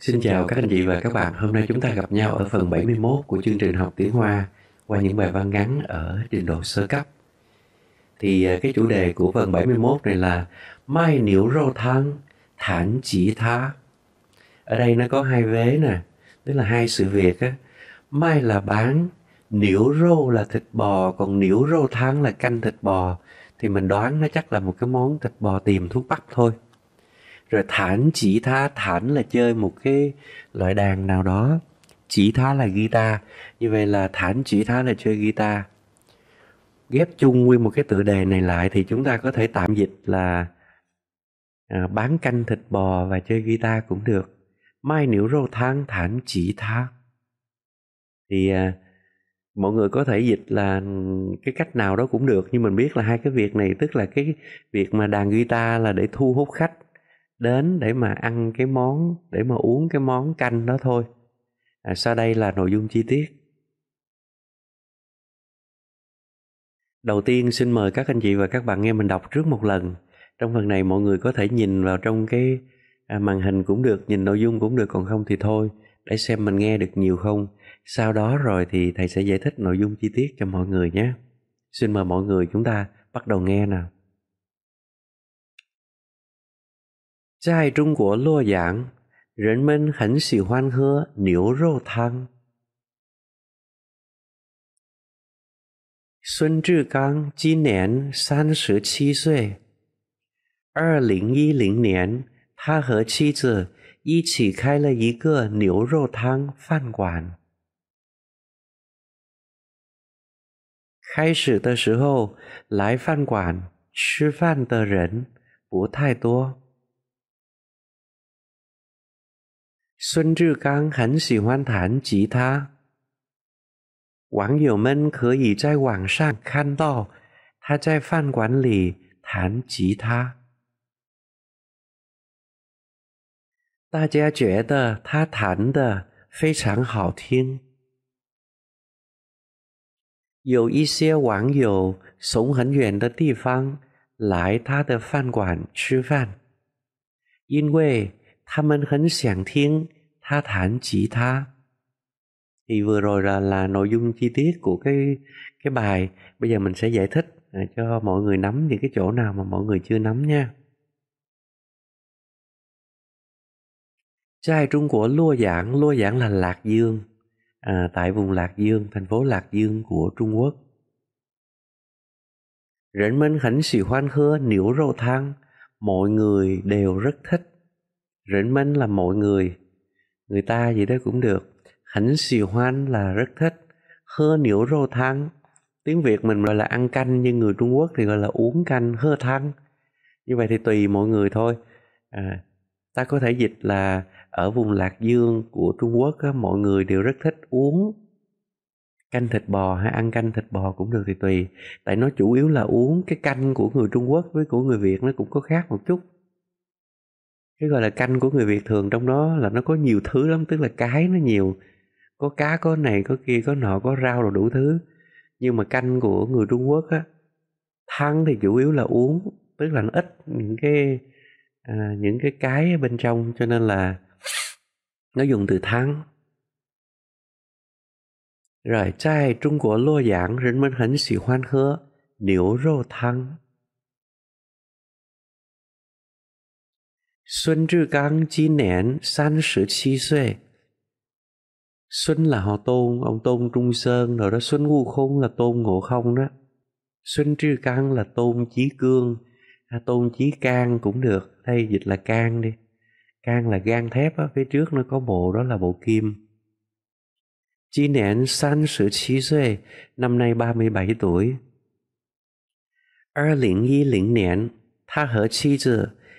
Xin chào các anh chị và các bạn. Hôm nay chúng ta gặp nhau ở phần 71 của chương trình học tiếng Hoa qua những bài văn ngắn ở trình độ sơ cấp. Thì à, cái chủ đề của phần 71 này là Mai Niễu Rô Thăng Thản Chỉ Tha. Ở đây nó có hai vế nè, tức là hai sự việc á. Mai là bán, niễu rô là thịt bò, còn niễu rô thăng là canh thịt bò. Thì mình đoán nó chắc là một cái món thịt bò tiềm thuốc bắc thôi rồi thản chỉ tha thản là chơi một cái loại đàn nào đó chỉ tha là guitar như vậy là thản chỉ tha là chơi guitar ghép chung nguyên một cái tựa đề này lại thì chúng ta có thể tạm dịch là à, bán canh thịt bò và chơi guitar cũng được mai nếu rô thang thản chỉ tha thì à, mọi người có thể dịch là cái cách nào đó cũng được nhưng mình biết là hai cái việc này tức là cái việc mà đàn guitar là để thu hút khách đến để mà ăn cái món để mà uống cái món canh đó thôi à, sau đây là nội dung chi tiết đầu tiên xin mời các anh chị và các bạn nghe mình đọc trước một lần trong phần này mọi người có thể nhìn vào trong cái à, màn hình cũng được nhìn nội dung cũng được còn không thì thôi để xem mình nghe được nhiều không sau đó rồi thì thầy sẽ giải thích nội dung chi tiết cho mọi người nhé xin mời mọi người chúng ta bắt đầu nghe nào 在中国洛阳，人们很喜欢喝牛肉汤。孙志刚今年三十七岁。二零一零年，他和妻子一起开了一个牛肉汤饭馆。开始的时候，来饭馆吃饭的人不太多。孙志刚很喜欢弹吉他，网友们可以在网上看到他在饭馆里弹吉他。大家觉得他弹的非常好听，有一些网友从很远的地方来他的饭馆吃饭，因为。他们很想听他弹吉他 thì vừa rồi là là nội dung chi tiết của cái cái bài bây giờ mình sẽ giải thích à, cho mọi người nắm những cái chỗ nào mà mọi người chưa nắm nha. Trai Trung của Lua Giảng, Lua Giảng là Lạc Dương, à, tại vùng Lạc Dương, thành phố Lạc Dương của Trung Quốc. rảnh Minh Khánh Sĩ Hoan Khơ Niễu Rô Thăng, mọi người đều rất thích rỉnh minh là mọi người người ta gì đó cũng được khánh xì hoan là rất thích hơ niễu rô thăng tiếng việt mình gọi là ăn canh nhưng người trung quốc thì gọi là uống canh hơ thăng như vậy thì tùy mọi người thôi à, ta có thể dịch là ở vùng lạc dương của trung quốc á, mọi người đều rất thích uống canh thịt bò hay ăn canh thịt bò cũng được thì tùy tại nó chủ yếu là uống cái canh của người trung quốc với của người việt nó cũng có khác một chút cái gọi là canh của người việt thường trong đó là nó có nhiều thứ lắm tức là cái nó nhiều có cá có này có kia có nọ có rau rồi đủ thứ nhưng mà canh của người trung quốc á thắng thì chủ yếu là uống tức là nó ít những cái à, những cái cái bên trong cho nên là nó dùng từ thắng rồi trai trung quốc lô giảng, rỉnh mình hẳn xỉ hoan hơ, Xuân Trư Cang 今年三十七岁。Xuân là họ Tôn, ông Tôn Trung Sơn rồi đó. Xuân Ngu Khôn là Tôn Ngộ Không đó. Xuân Trư Cang là Tôn Chí Cương, à, Tôn Chí Cang cũng được. Đây dịch là Cang đi. Cang là gan thép á, phía trước nó có bộ đó là bộ kim. Chi nén san sử trí xuê, năm nay 37 tuổi. Ở lĩnh y lĩnh nén, tha hở chi dựa,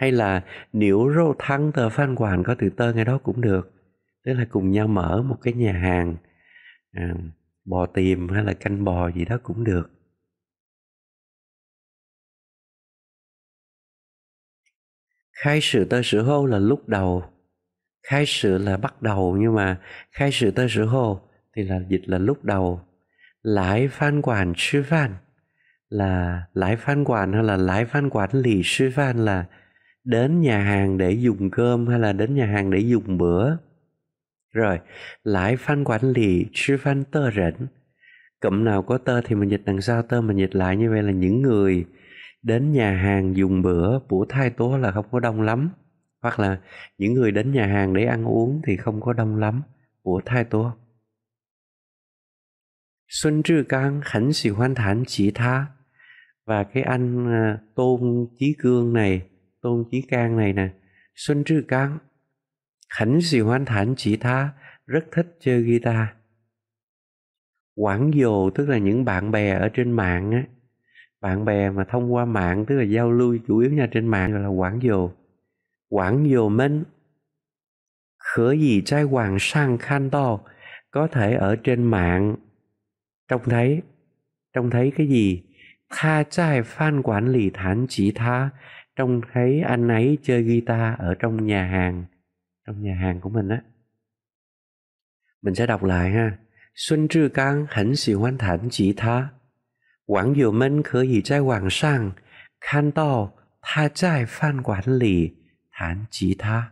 hay là nếu rô thắng tờ phan quản có từ tơ ngay đó cũng được tức là cùng nhau mở một cái nhà hàng à, bò tìm hay là canh bò gì đó cũng được khai sự tơ sử hô là lúc đầu khai sự là bắt đầu nhưng mà khai sự tơ sử hô thì là dịch là lúc đầu lãi phan quản sư phan là lãi phan quản hay là lãi phan quản lý sư phan là đến nhà hàng để dùng cơm hay là đến nhà hàng để dùng bữa. Rồi, lại phan quản lý sư phan tơ rỉnh. Cụm nào có tơ thì mình dịch đằng sau tơ mình dịch lại như vậy là những người đến nhà hàng dùng bữa bữa thai tố là không có đông lắm hoặc là những người đến nhà hàng để ăn uống thì không có đông lắm bữa thai tố Xuân Trư Cang khẩn sự hoan thản chỉ tha và cái anh à, Tôn Chí Cương này tôn chỉ can này nè xuân trư cang khánh sĩ hoan thản chỉ tha rất thích chơi guitar quảng dồ tức là những bạn bè ở trên mạng á bạn bè mà thông qua mạng tức là giao lưu chủ yếu nha trên mạng gọi là quảng dồ quảng dồ minh khở gì trai hoàng sang khan to có thể ở trên mạng trông thấy trông thấy cái gì tha trai phan quản lý thản chỉ tha trông thấy anh ấy chơi guitar ở trong nhà hàng trong nhà hàng của mình á mình sẽ đọc lại ha Xuân Trư Cang hẳn xỉ hoan thản chỉ tha Quảng Diệu Minh khởi ý trai quảng sang Khan to tha trai phan quản lý thản chỉ tha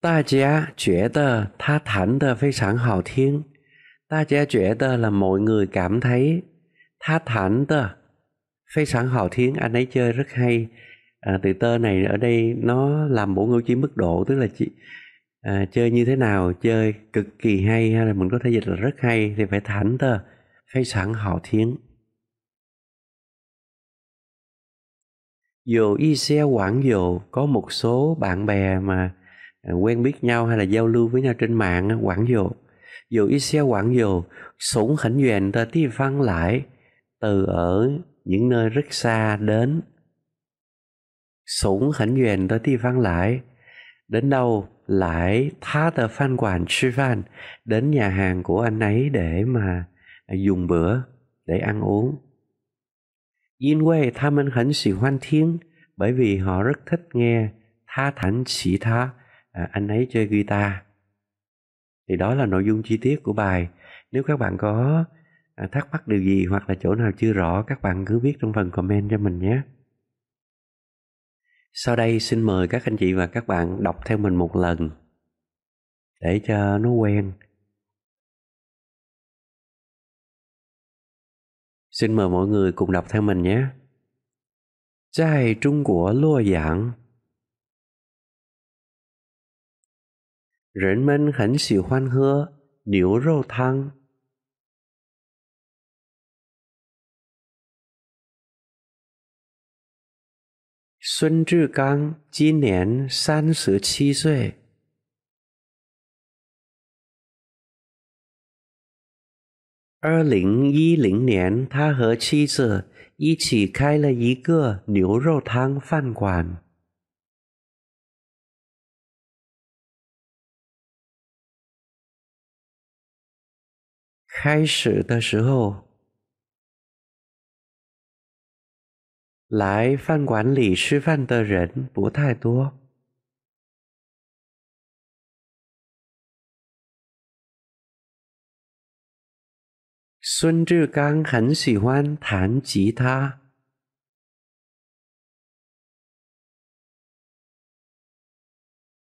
Ta gia 觉得他弹得非常好听。大家觉得 là mọi người cảm thấy. Tha thản 的 phê sản hò thiến anh ấy chơi rất hay à, từ tơ này ở đây nó làm bổ ngữ chỉ mức độ tức là chỉ à, chơi như thế nào chơi cực kỳ hay hay là mình có thể dịch là rất hay thì phải thẳng tơ phê sản hò thiến dù y xe quảng 有一些网友 có một số bạn bè mà à, quen biết nhau hay là giao lưu với nhau trên mạng quảng dụ dù y xe quảng dụ sủng khẩn duyện ta ti văn lại từ ở những nơi rất xa đến sống hẳn duyên tới địa phương lại đến đâu lại tha tờ phan quản sư phan đến nhà hàng của anh ấy để mà dùng bữa để ăn uống Yin Wei tha mình hẳn sĩ hoan thiên bởi vì họ rất thích nghe tha thảnh sĩ tha à, anh ấy chơi guitar thì đó là nội dung chi tiết của bài nếu các bạn có À, thắc mắc điều gì hoặc là chỗ nào chưa rõ các bạn cứ viết trong phần comment cho mình nhé. Sau đây xin mời các anh chị và các bạn đọc theo mình một lần để cho nó quen. Xin mời mọi người cùng đọc theo mình nhé. Tại Trung của Luo Yang Rỉnh mình hẳn xì hoan hơ, nhiều rô thăng 孙志刚今年三十七岁。二零一零年，他和妻子一起开了一个牛肉汤饭馆。开始的时候。来饭馆里吃饭的人不太多。孙志刚很喜欢弹吉他。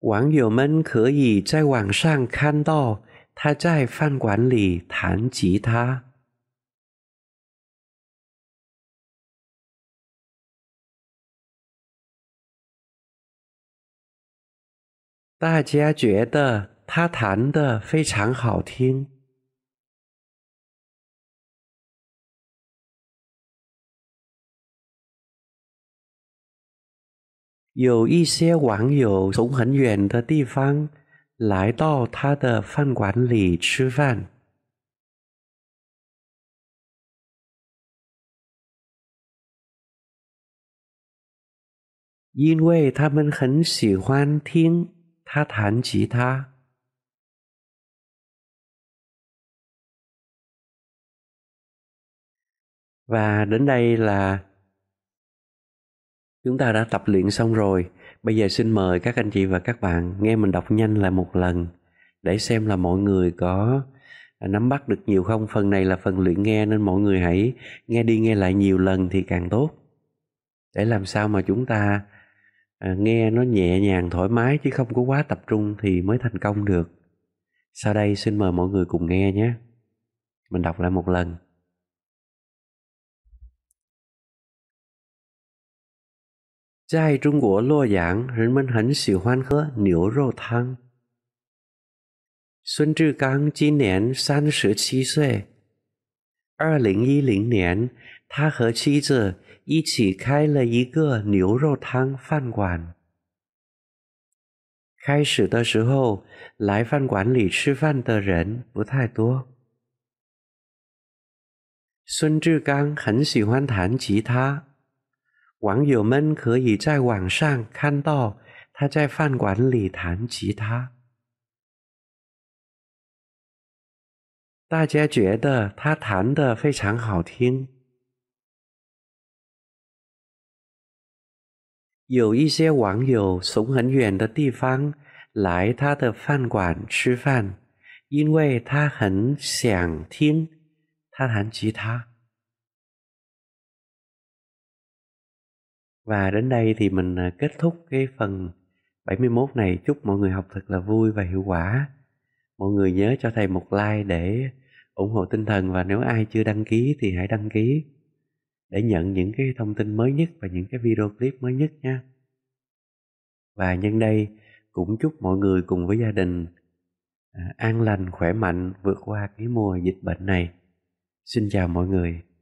网友们可以在网上看到他在饭馆里弹吉他。大家觉得他弹的非常好听，有一些网友从很远的地方来到他的饭馆里吃饭，因为他们很喜欢听。他弹吉他。Và đến đây là chúng ta đã tập luyện xong rồi. Bây giờ xin mời các anh chị và các bạn nghe mình đọc nhanh lại một lần để xem là mọi người có nắm bắt được nhiều không. Phần này là phần luyện nghe nên mọi người hãy nghe đi nghe lại nhiều lần thì càng tốt. Để làm sao mà chúng ta à, nghe nó nhẹ nhàng thoải mái chứ không có quá tập trung thì mới thành công được sau đây xin mời mọi người cùng nghe nhé mình đọc lại một lần Tại Trung Quốc Lô Giang, nhân dân hẳn xỉ hoan hơ 牛肉汤。孙志刚今年三十七岁，二零一零年，他和妻子一起开了一个牛肉汤饭馆。开始的时候，来饭馆里吃饭的人不太多。孙志刚很喜欢弹吉他，网友们可以在网上看到他在饭馆里弹吉他。大家觉得他弹的非常好听。有一些网友从很远的地方来他的饭馆吃饭，因为他很想听他弹吉他。Và đến đây thì mình à, kết thúc cái phần 71 này. Chúc mọi người học thật là vui và hiệu quả. Mọi người nhớ cho thầy một like để ủng hộ tinh thần và nếu ai chưa đăng ký thì hãy đăng ký để nhận những cái thông tin mới nhất và những cái video clip mới nhất nha. Và nhân đây cũng chúc mọi người cùng với gia đình à, an lành, khỏe mạnh vượt qua cái mùa dịch bệnh này. Xin chào mọi người.